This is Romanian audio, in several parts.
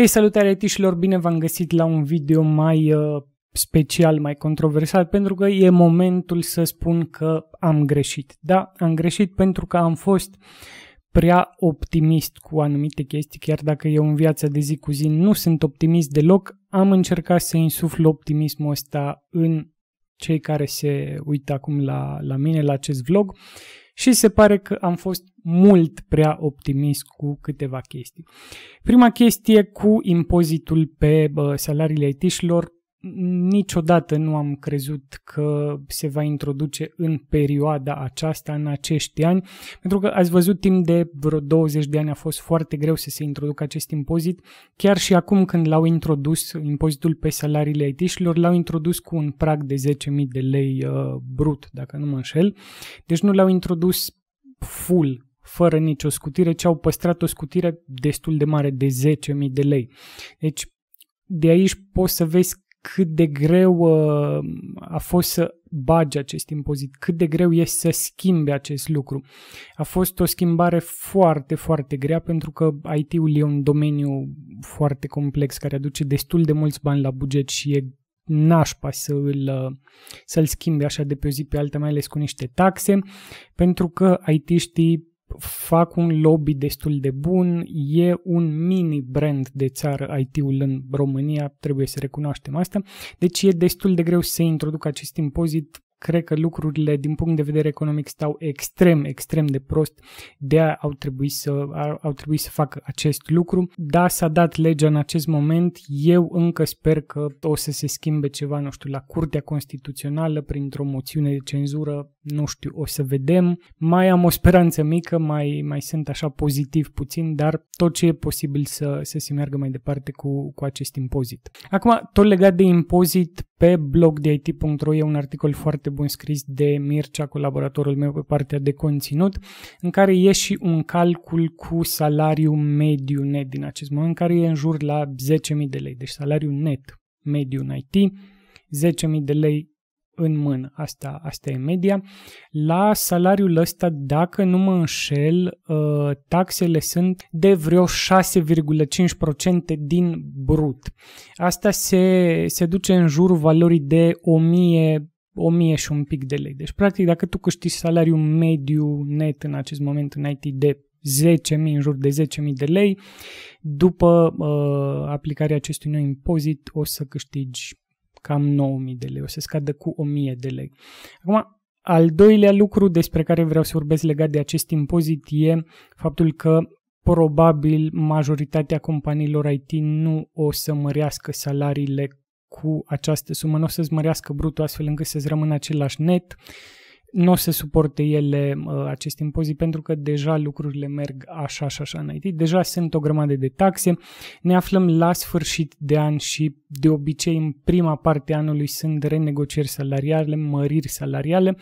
Hei, salutare etișilor, bine v-am găsit la un video mai uh, special, mai controversat, pentru că e momentul să spun că am greșit. Da, am greșit pentru că am fost prea optimist cu anumite chestii, chiar dacă eu în viața de zi cu zi nu sunt optimist deloc, am încercat să insuflu optimismul ăsta în cei care se uită acum la, la mine, la acest vlog și se pare că am fost mult prea optimist cu câteva chestii. Prima chestie cu impozitul pe salariile it niciodată nu am crezut că se va introduce în perioada aceasta, în acești ani, pentru că ați văzut timp de vreo 20 de ani a fost foarte greu să se introducă acest impozit, chiar și acum când l-au introdus, impozitul pe salariile it l-au introdus cu un prag de 10.000 de lei uh, brut, dacă nu mă înșel, deci nu l-au introdus full fără nicio scutire, ci au păstrat o scutire destul de mare de 10.000 de lei. Deci, de aici poți să vezi cât de greu uh, a fost să bagi acest impozit, cât de greu este să schimbe acest lucru. A fost o schimbare foarte, foarte grea pentru că IT-ul e un domeniu foarte complex care aduce destul de mulți bani la buget și e nașpa să îl, uh, să-l schimbe așa de pe o zi pe alta, mai ales cu niște taxe, pentru că IT-știi fac un lobby destul de bun, e un mini brand de țară IT-ul în România, trebuie să recunoaștem asta, deci e destul de greu să introduc acest impozit cred că lucrurile din punct de vedere economic stau extrem, extrem de prost, de a au trebuit să, au trebuit să facă acest lucru. Da, s-a dat legea în acest moment, eu încă sper că o să se schimbe ceva, nu știu, la Curtea Constituțională, printr-o moțiune de cenzură, nu știu, o să vedem. Mai am o speranță mică, mai, mai sunt așa pozitiv puțin, dar tot ce e posibil să, să se meargă mai departe cu, cu acest impozit. Acum, tot legat de impozit, pe blog de IT.ro e un articol foarte bun scris de Mircea, colaboratorul meu pe partea de conținut, în care e și un calcul cu salariu mediu net din acest moment, care e în jur la 10.000 de lei, deci salariu net mediu în IT, 10.000 de lei în mână. Asta, asta e media. La salariul ăsta, dacă nu mă înșel, ă, taxele sunt de vreo 6,5% din brut. Asta se, se duce în jurul valorii de 1000 1000 și un pic de lei. Deci, practic, dacă tu câștigi salariul mediu net în acest moment în IT de 10.000, în jur de 10.000 de lei, după uh, aplicarea acestui nou impozit o să câștigi cam 9.000 de lei, o să scadă cu 1.000 de lei. Acum, al doilea lucru despre care vreau să vorbesc legat de acest impozit e faptul că probabil majoritatea companiilor IT nu o să mărească salariile cu această sumă, nu o să-ți mărească brutul astfel încât să-ți rămână același net nu o să suporte ele acest impozit pentru că deja lucrurile merg așa și așa IT. Deja sunt o grămadă de taxe. Ne aflăm la sfârșit de an și de obicei în prima parte a anului sunt renegocieri salariale, măriri salariale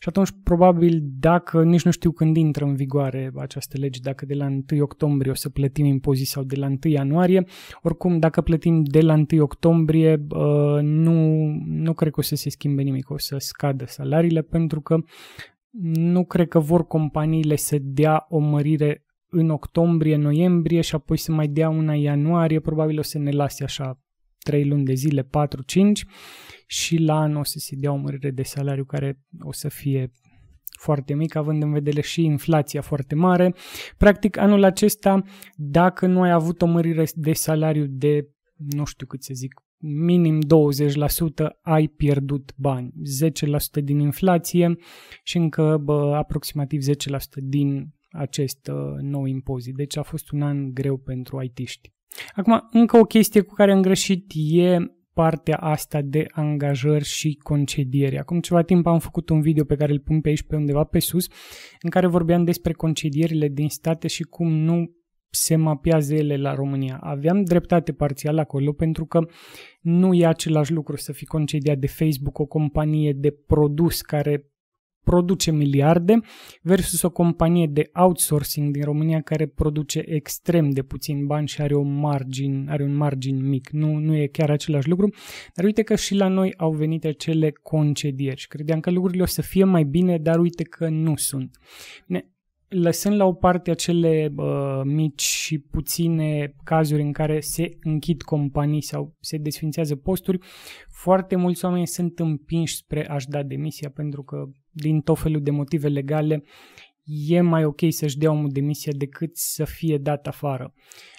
și atunci probabil dacă, nici nu știu când intră în vigoare această lege, dacă de la 1 octombrie o să plătim impozit sau de la 1 ianuarie, oricum dacă plătim de la 1 octombrie uh, nu, nu cred că o să se schimbe nimic, o să scadă salariile pentru că nu cred că vor companiile să dea o mărire în octombrie, noiembrie și apoi să mai dea una ianuarie, probabil o să ne lase așa 3 luni de zile, 4-5 și la anul o să se dea o mărire de salariu care o să fie foarte mic, având în vedere și inflația foarte mare. Practic, anul acesta, dacă nu ai avut o mărire de salariu de, nu știu cât să zic, minim 20% ai pierdut bani, 10% din inflație și încă bă, aproximativ 10% din acest uh, nou impozit. Deci a fost un an greu pentru IT-ști. Acum, încă o chestie cu care am greșit e partea asta de angajări și concedieri. Acum ceva timp am făcut un video pe care îl pun pe aici pe undeva pe sus, în care vorbeam despre concedierile din state și cum nu se mapează ele la România. Aveam dreptate parțial acolo pentru că nu e același lucru să fii concediat de Facebook, o companie de produs care produce miliarde versus o companie de outsourcing din România care produce extrem de puțin bani și are, o margin, are un margin mic. Nu, nu e chiar același lucru, dar uite că și la noi au venit acele concedieri și credeam că lucrurile o să fie mai bine, dar uite că nu sunt. Bine, lăsând la o parte acele uh, mici și puține cazuri în care se închid companii sau se desfințează posturi, foarte mulți oameni sunt împinși spre a-și da demisia pentru că din tot felul de motive legale e mai ok să-și dea omul demisia decât să fie dat afară.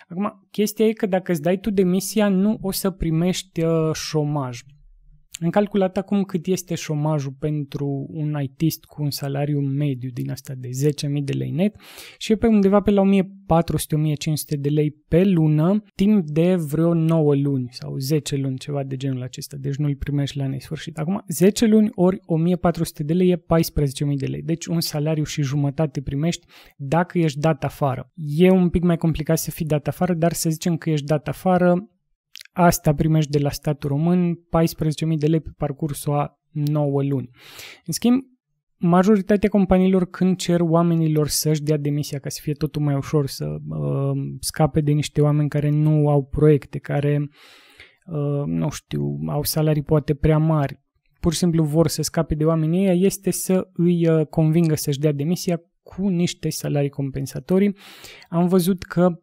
Acum, chestia e că dacă îți dai tu demisia, nu o să primești uh, șomaj am calculat acum cât este șomajul pentru un ITist cu un salariu mediu din asta de 10.000 de lei net și e pe undeva pe la 1.400-1.500 de lei pe lună timp de vreo 9 luni sau 10 luni, ceva de genul acesta, deci nu îl primești la nesfârșit. Acum, 10 luni ori 1.400 de lei e 14.000 de lei, deci un salariu și jumătate primești dacă ești dat afară. E un pic mai complicat să fii dat afară, dar să zicem că ești dat afară Asta primești de la statul român 14.000 de lei pe parcursul a 9 luni. În schimb, majoritatea companiilor când cer oamenilor să-și dea demisia ca să fie totul mai ușor, să uh, scape de niște oameni care nu au proiecte, care, uh, nu știu, au salarii poate prea mari, pur și simplu vor să scape de oamenii ei, este să îi uh, convingă să-și dea demisia cu niște salarii compensatorii. Am văzut că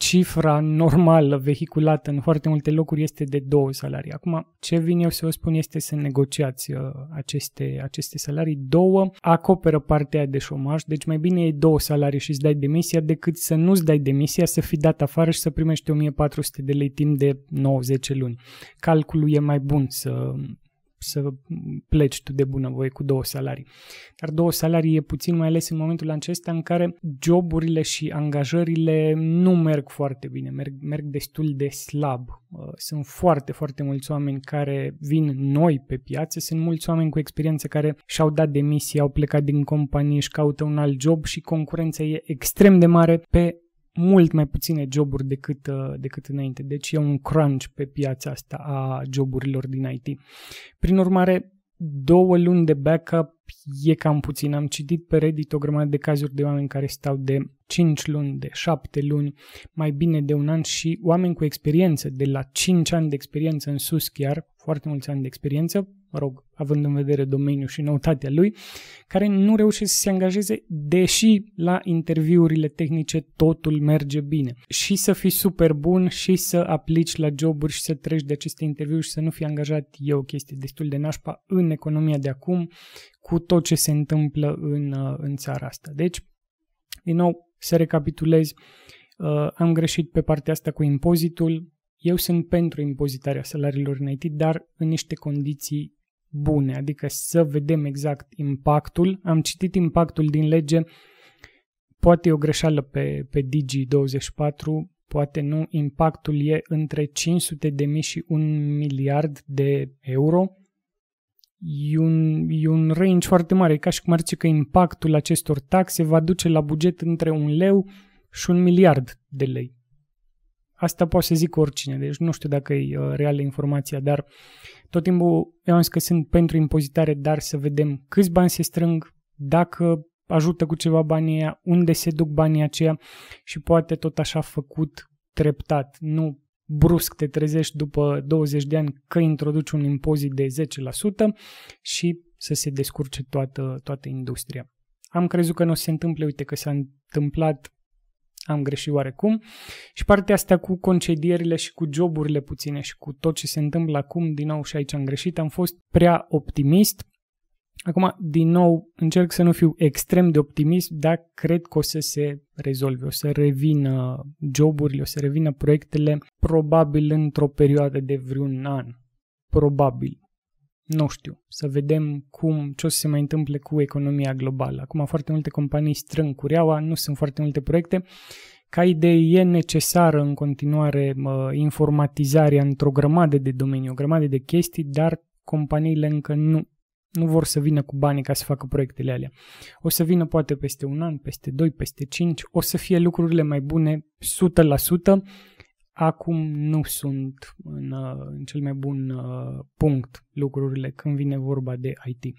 cifra normală vehiculată în foarte multe locuri este de două salarii. Acum, ce vin eu să vă spun este să negociați uh, aceste, aceste salarii. Două acoperă partea de șomaj, deci mai bine e două salarii și îți dai demisia decât să nu-ți dai demisia, să fii dat afară și să primești 1400 de lei timp de 90 luni. Calculul e mai bun să să pleci tu de bunăvoie cu două salarii. Dar două salarii e puțin, mai ales în momentul acesta în care joburile și angajările nu merg foarte bine, merg, merg destul de slab. Uh, sunt foarte, foarte mulți oameni care vin noi pe piață, sunt mulți oameni cu experiență care și-au dat demisia, au plecat din companie, și caută un alt job și concurența e extrem de mare pe mult mai puține joburi decât, uh, decât înainte. Deci e un crunch pe piața asta a joburilor din IT. Prin urmare, două luni de backup e cam puțin. Am citit pe Reddit o grămadă de cazuri de oameni care stau de 5 luni, de 7 luni, mai bine de un an și oameni cu experiență, de la 5 ani de experiență în sus chiar, foarte mulți ani de experiență, mă rog, având în vedere domeniul și noutatea lui, care nu reușește să se angajeze, deși la interviurile tehnice totul merge bine. Și să fii super bun și să aplici la joburi și să treci de aceste interviuri și să nu fii angajat e o chestie destul de nașpa în economia de acum, cu tot ce se întâmplă în, uh, în țara asta. Deci, din nou, să recapitulez, uh, am greșit pe partea asta cu impozitul, eu sunt pentru impozitarea salariilor în IT, dar în niște condiții bune, adică să vedem exact impactul. Am citit impactul din lege, poate e o greșeală pe, pe Digi24, poate nu, impactul e între 500 de mii și 1 miliard de euro. E un, e un range foarte mare, e ca și cum ar zice că impactul acestor taxe va duce la buget între un leu și un miliard de lei. Asta poate să zic oricine, deci nu știu dacă e uh, reală informația, dar tot timpul eu am zis că sunt pentru impozitare, dar să vedem câți bani se strâng, dacă ajută cu ceva banii aia, unde se duc banii aceia și poate tot așa făcut treptat, nu brusc te trezești după 20 de ani că introduci un impozit de 10% și să se descurce toată, toată industria. Am crezut că nu o se întâmple, uite că s-a întâmplat am greșit oarecum. Și partea asta cu concedierile și cu joburile puține și cu tot ce se întâmplă acum, din nou și aici am greșit, am fost prea optimist. Acum, din nou, încerc să nu fiu extrem de optimist, dar cred că o să se rezolve, o să revină joburile, o să revină proiectele, probabil într-o perioadă de vreun an. Probabil nu știu, să vedem cum, ce o să se mai întâmple cu economia globală. Acum foarte multe companii strâng cureaua, nu sunt foarte multe proiecte. Ca idee e necesară în continuare mă, informatizarea într-o grămadă de domenii, o grămadă de chestii, dar companiile încă nu nu vor să vină cu banii ca să facă proiectele alea. O să vină poate peste un an, peste doi, peste cinci, o să fie lucrurile mai bune acum nu sunt în, uh, în cel mai bun uh, punct lucrurile când vine vorba de IT.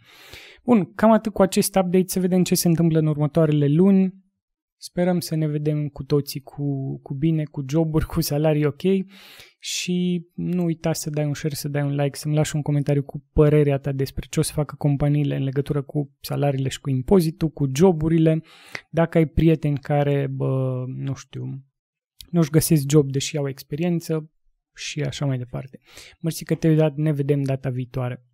Bun, cam atât cu acest update, să vedem ce se întâmplă în următoarele luni. Sperăm să ne vedem cu toții cu, cu bine, cu joburi, cu salarii ok și nu uita să dai un share, să dai un like, să-mi lași un comentariu cu părerea ta despre ce o să facă companiile în legătură cu salariile și cu impozitul, cu joburile. Dacă ai prieteni care, bă, nu știu, nu își găsesc job deși au experiență și așa mai departe. Mersi că te-ai dat, ne vedem data viitoare.